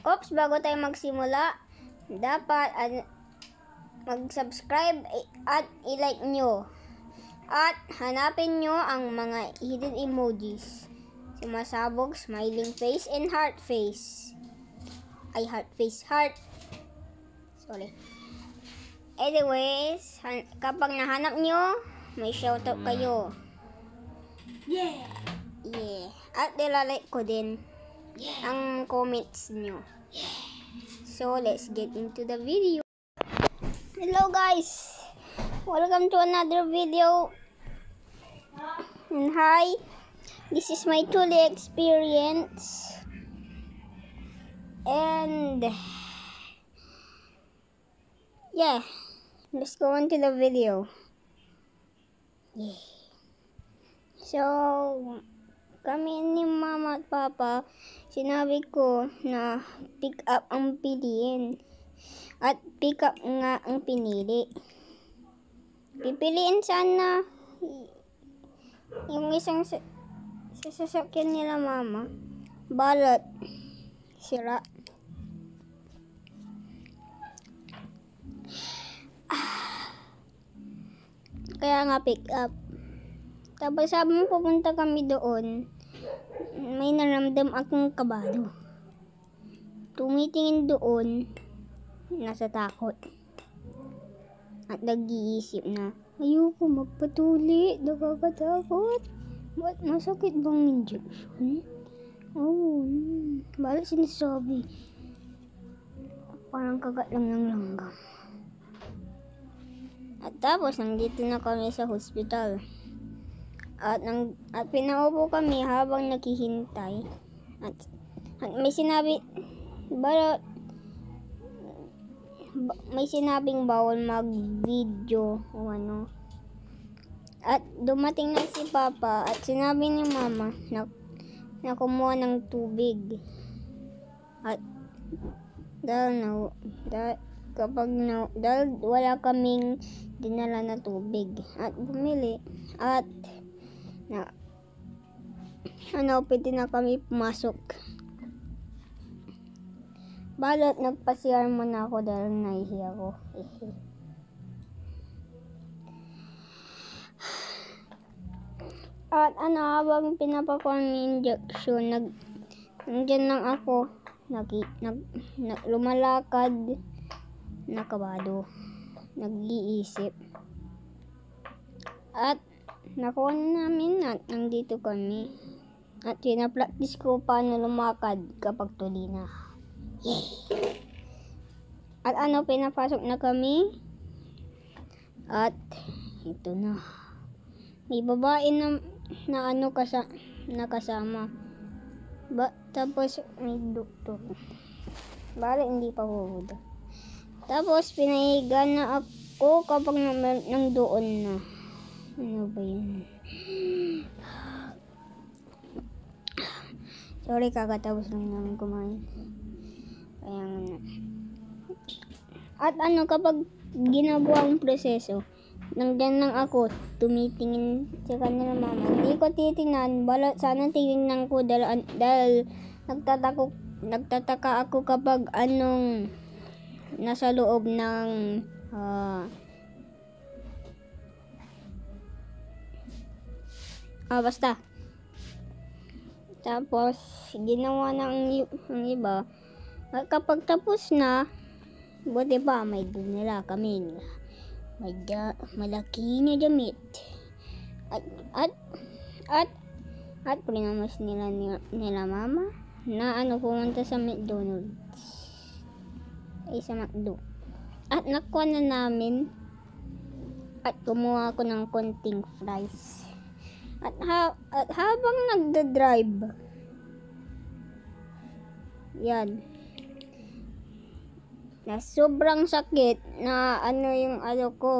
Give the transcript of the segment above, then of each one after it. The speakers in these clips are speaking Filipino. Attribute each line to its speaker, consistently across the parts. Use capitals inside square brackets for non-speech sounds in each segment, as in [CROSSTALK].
Speaker 1: Oops, bago tayo magsimula, dapat uh, mag-subscribe at i-like nyo. At hanapin nyo ang mga hidden emojis. Sumasabog, smiling face, and heart face. Ay, heart face, heart. Sorry. Anyways, kapag nahanap nyo, may shoutout mm. kayo. Yeah! Yeah. At nilalike ko din. yeah. ang comments nyo. So, let's get into the video. Hello guys! Welcome to another video. And hi! This is my Tuli experience. And yeah, let's go on to the video. Yeah. So kami ni mama at papa, sinabi ko na pick up ang piliin. At pick up nga ang pinili. Pipiliin sana yung isang sa sasakyan nila mama. Balot. Sira. Ah. Kaya nga pick up. Tapos mo pupunta kami doon, may naramdam akong kabado. Tumitingin doon, nasa takot. At nag-iisip na, ayoko magpatuli, nakakatakot. Ba't masakit bang injection? Oo, oh, mm, bala sinasabi. Parang kagat lang ng langgam. At tapos, nandito na kami sa hospital. At, nang, at pinaupo kami habang naghihintay. At, at may sinabi, balot, ba, may sinabing bawal mag-video o ano. At dumating na si Papa at sinabi ni Mama na, na kumuha ng tubig. At dahil na, dahil, kapag na, dahil wala kaming dinala na tubig at bumili at na ano, pwede na kami pumasok. Balot, nagpasiyar mo na ako dahil nahihiya ko. [SIGHS] At ano, habang pinapako ang injection, nag, nandyan lang ako, nag, nag, nag, lumalakad, nakabado, nag-iisip. At nakuha na namin at nandito kami. At pinapractice ko paano lumakad kapag tuli na. At ano, pinapasok na kami. At ito na. May babae na, na ano kasa, nakasama. Ba, tapos may doktor. Bale, hindi pa huwag. Tapos, pinahiga na ako kapag nang doon na. Ano ba yun? Sorry, kakatapos lang namin kumain. Kaya nga. At ano, kapag ginagawa ang proseso, nandyan lang ako, tumitingin sa kanila mama. Hindi ko titingnan, bala, sana titingnan ko dahil, dahil nagtatako, nagtataka ako kapag anong nasa loob ng uh, Ah, basta. Tapos, ginawa na ang, ang iba. At kapag tapos na, buti pa, may dinala kami. May da, malaki na damit. At, at, at, at prinamas nila, nila, nila mama na ano, pumunta sa McDonald's. Ay, sa McDo. At nakuha na namin at kumuha ako ng konting fries at, ha- at habang nagda-drive yan na sobrang sakit na ano yung ano ko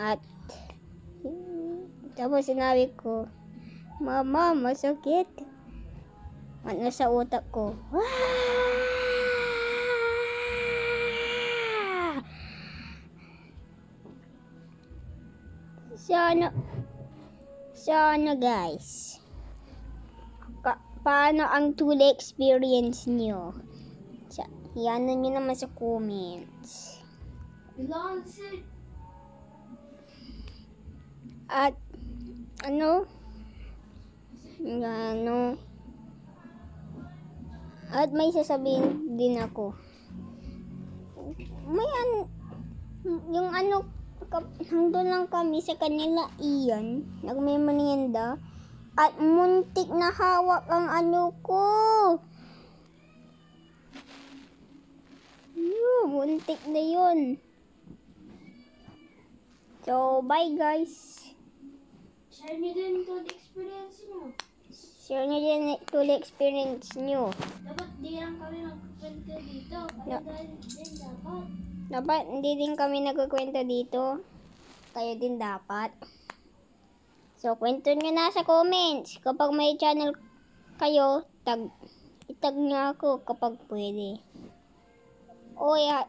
Speaker 1: at tapos sinabi ko mama masakit at nasa utak ko wow So, ano, so, ano guys, ka, paano ang tuli experience niyo? So, yan niyo naman sa comments. At, ano, ano, at may sasabihin din ako. May an, yung ano nandun lang kami sa kanila iyan, nagmemorienda, at muntik na hawak ang ano ko. Yun, muntik na yun. So, bye guys. Share niyo din to the experience niyo. Share niyo din to the experience niyo. Dapat di lang kami magkwento dito. Para no. din dapat. Dapat hindi din kami nagkukwento dito. Kayo din dapat. So, kwento nyo na sa comments. Kapag may channel kayo, tag itag nyo ako kapag pwede. Oya,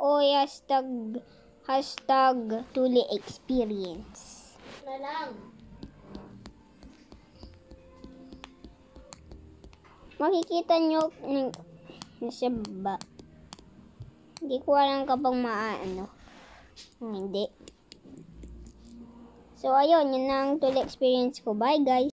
Speaker 1: oya, hashtag, hashtag tuli experience. Na lang. makikita nyo nasa ba hindi ko alam kapag maano. Hindi. So, ayun. Yun ang tool experience ko. Bye, guys!